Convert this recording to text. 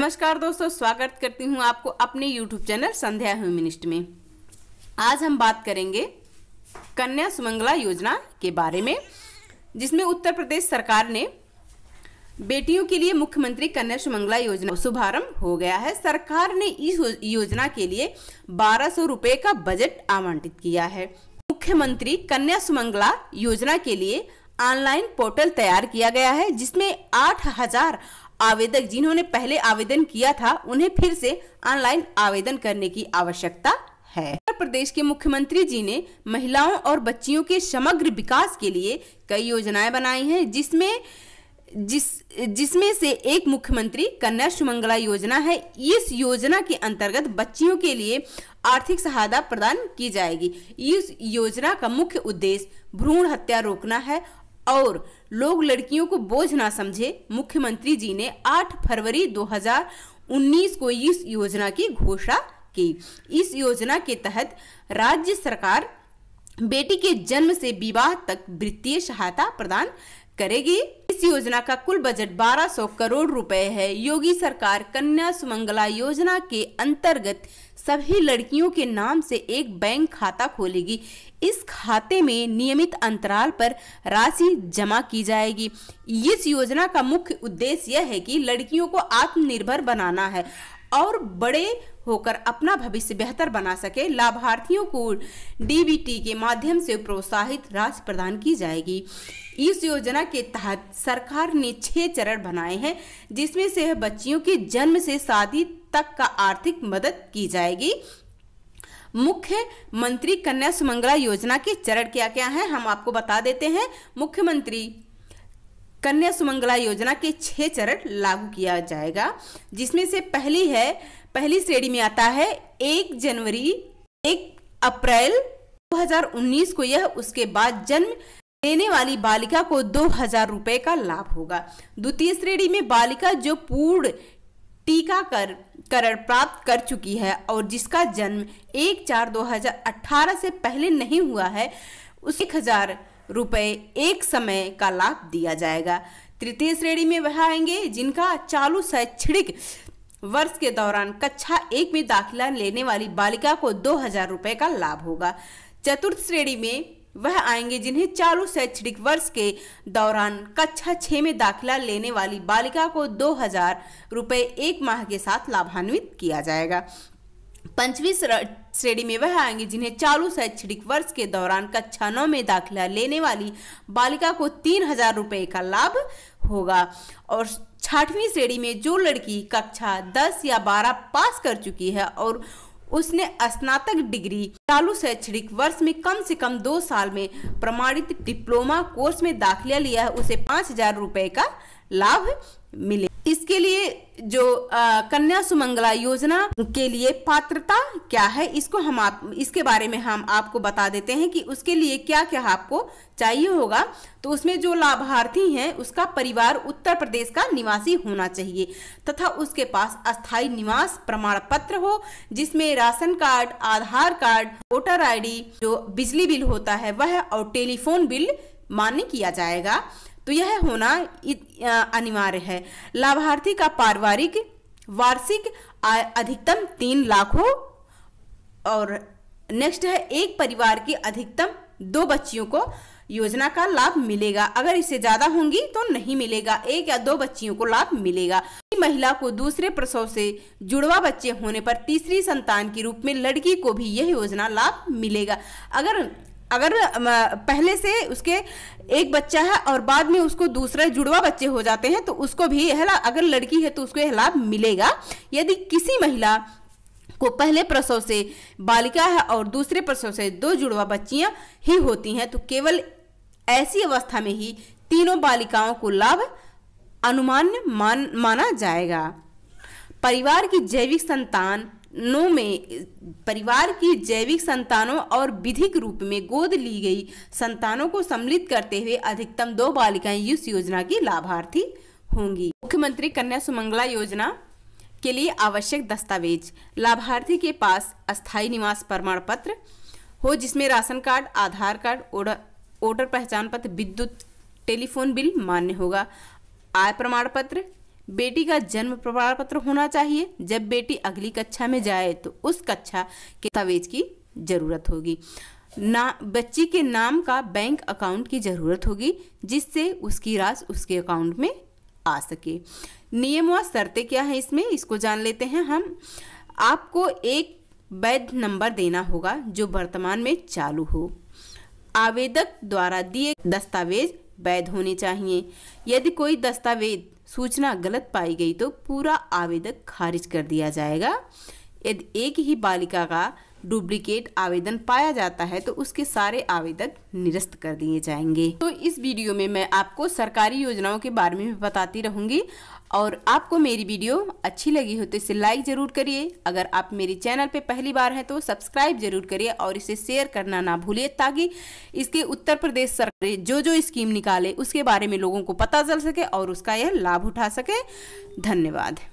नमस्कार दोस्तों स्वागत करती हूँ आपको अपने YouTube चैनल संध्या ह्यूमिनिस्ट में आज हम बात करेंगे कन्या सुमंगला योजना के बारे में जिसमें उत्तर प्रदेश सरकार ने बेटियों के लिए मुख्यमंत्री कन्या सुमंगला योजना शुभारंभ हो गया है सरकार ने इस योजना के लिए बारह सौ रुपये का बजट आवंटित किया है मुख्यमंत्री कन्या सुमंगला योजना के लिए ऑनलाइन पोर्टल तैयार किया गया है जिसमें आठ हजार आवेदक जिन्होंने पहले आवेदन किया था उन्हें फिर से ऑनलाइन आवेदन करने की आवश्यकता है उत्तर प्रदेश के मुख्यमंत्री जी ने महिलाओं और बच्चियों के समग्र विकास के लिए कई योजनाएं बनाई हैं जिसमें जिस जिसमें से एक मुख्यमंत्री कन्या सुमंगला योजना है इस योजना के अंतर्गत बच्चियों के लिए आर्थिक सहायता प्रदान की जाएगी इस योजना का मुख्य उद्देश्य भ्रूण हत्या रोकना है और लोग लड़कियों को बोझ ना समझे मुख्यमंत्री जी ने 8 फरवरी 2019 को इस योजना की घोषणा की इस योजना के तहत राज्य सरकार बेटी के जन्म से विवाह तक वित्तीय सहायता प्रदान करेगी इस योजना का कुल बजट 1200 करोड़ रुपए है योगी सरकार कन्या सुमंगला योजना के अंतर्गत सभी लड़कियों के नाम से एक बैंक खाता खोलेगी इस खाते में नियमित अंतराल पर राशि जमा की जाएगी इस योजना का मुख्य उद्देश्य यह है कि लड़कियों को आत्मनिर्भर बनाना है और बड़े होकर अपना भविष्य बेहतर बना सके लाभार्थियों को डीबीटी के माध्यम से प्रोत्साहित राशि प्रदान की जाएगी इस योजना के तहत सरकार ने छह चरण बनाए हैं जिसमें से बच्चियों के जन्म से शादी तक का आर्थिक मदद की जाएगी मुख्यमंत्री कन्या सुमंगला योजना के चरण क्या क्या हैं हम आपको बता देते हैं मुख्यमंत्री कन्या सुमंगला योजना के छः चरण लागू किया जाएगा जिसमें से पहली है पहली श्रेणी में आता है एक जनवरी एक अप्रैल 2019 को यह उसके बाद जन्म लेने वाली बालिका को दो हजार रुपये का लाभ होगा द्वितीय श्रेणी में बालिका जो पूर्ण टीकाकरण कर, प्राप्त कर चुकी है और जिसका जन्म एक चार दो हजार अठारह से पहले नहीं हुआ है उस एक हजार रुपये एक समय का लाभ दिया जाएगा तृतीय श्रेणी में वह आएंगे जिनका चालू शैक्षणिक वर्ष के दौरान कक्षा एक में दाखिला लेने वाली बालिका को दो हजार रुपये का लाभ होगा चतुर्थ श्रेणी में वह आएंगे जिन्हें चालू शैक्षणिक वर्ष के दौरान कक्षा छः में दाखिला लेने वाली बालिका को दो हजार रुपये एक माह के साथ लाभान्वित किया जाएगा पंचवीं श्रेणी में वह आएंगे जिन्हें चालू शैक्षणिक वर्ष के दौरान कक्षा नौ में दाखिला लेने वाली बालिका को तीन हजार रुपये का लाभ होगा और छठवीं श्रेणी में जो लड़की कक्षा दस या बारह पास कर चुकी है और उसने स्नातक डिग्री चालू शैक्षणिक वर्ष में कम से कम दो साल में प्रमाणित डिप्लोमा कोर्स में दाखिला लिया है उसे पाँच हजार रूपए का लाभ मिले इसके लिए जो कन्या सुमंगला योजना के लिए पात्रता क्या है इसको हम आप इसके बारे में हम आपको बता देते हैं कि उसके लिए क्या क्या आपको चाहिए होगा तो उसमें जो लाभार्थी हैं उसका परिवार उत्तर प्रदेश का निवासी होना चाहिए तथा उसके पास अस्थाई निवास प्रमाण पत्र हो जिसमें ration card Aadhaar card voter I जो बिजली बिल होता है वह और टेलीफोन बिल मान्य किया जाएगा तो यह होना अनिवार्य है लाभार्थी का पारिवारिक वार्षिक आय अधिकतम तीन लाख हो और नेक्स्ट है एक परिवार की अधिकतम दो बच्चियों को योजना का लाभ मिलेगा अगर इससे ज्यादा होंगी तो नहीं मिलेगा एक या दो बच्चियों को लाभ मिलेगा महिला को दूसरे प्रसव से जुड़वा बच्चे होने पर तीसरी संतान के रूप में लड़की को भी यह योजना लाभ मिलेगा अगर अगर पहले से उसके एक बच्चा है और बाद में उसको दूसरा जुड़वा बच्चे हो जाते हैं तो उसको भी यह लाभ अगर लड़की है तो उसको यह लाभ मिलेगा यदि किसी महिला को पहले प्रसव से बालिका है और दूसरे प्रसव से दो जुड़वा बच्चियां ही होती हैं तो केवल ऐसी अवस्था में ही तीनों बालिकाओं को लाभ अनुमान मान माना जाएगा परिवार की जैविक संतान नो में परिवार की जैविक संतानों और विधिक रूप में गोद ली गई संतानों को सम्मिलित करते हुए अधिकतम दो बालिकाएं इस योजना की लाभार्थी होंगी मुख्यमंत्री कन्या सुमंगला योजना के लिए आवश्यक दस्तावेज लाभार्थी के पास अस्थायी निवास प्रमाण पत्र हो जिसमें ration card Aadhaar card voter पहचान पत्र विद्युत टेलीफोन बिल मान्य होगा आय प्रमाण पत्र बेटी का जन्म प्रमाण पत्र होना चाहिए जब बेटी अगली कक्षा में जाए तो उस कक्षा के दस्तावेज की जरूरत होगी ना बच्ची के नाम का बैंक अकाउंट की जरूरत होगी जिससे उसकी राशि उसके अकाउंट में आ सके नियम व शर्तें क्या है इसमें इसको जान लेते हैं हम आपको एक वैध नंबर देना होगा जो वर्तमान में चालू हो आवेदक द्वारा दिए दस्तावेज वैध होने चाहिए यदि कोई दस्तावेज सूचना गलत पाई गई तो पूरा आवेदक खारिज कर दिया जाएगा यदि एक ही बालिका का डुप्लीकेट आवेदन पाया जाता है तो उसके सारे आवेदन निरस्त कर दिए जाएंगे तो इस वीडियो में मैं आपको सरकारी योजनाओं के बारे में भी बताती रहूंगी और आपको मेरी वीडियो अच्छी लगी हो तो इसे लाइक ज़रूर करिए अगर आप मेरे चैनल पे पहली बार हैं तो सब्सक्राइब जरूर करिए और इसे शेयर करना ना भूलिए ताकि इसके उत्तर प्रदेश सरकार जो जो स्कीम निकाले उसके बारे में लोगों को पता चल सके और उसका यह लाभ उठा सके धन्यवाद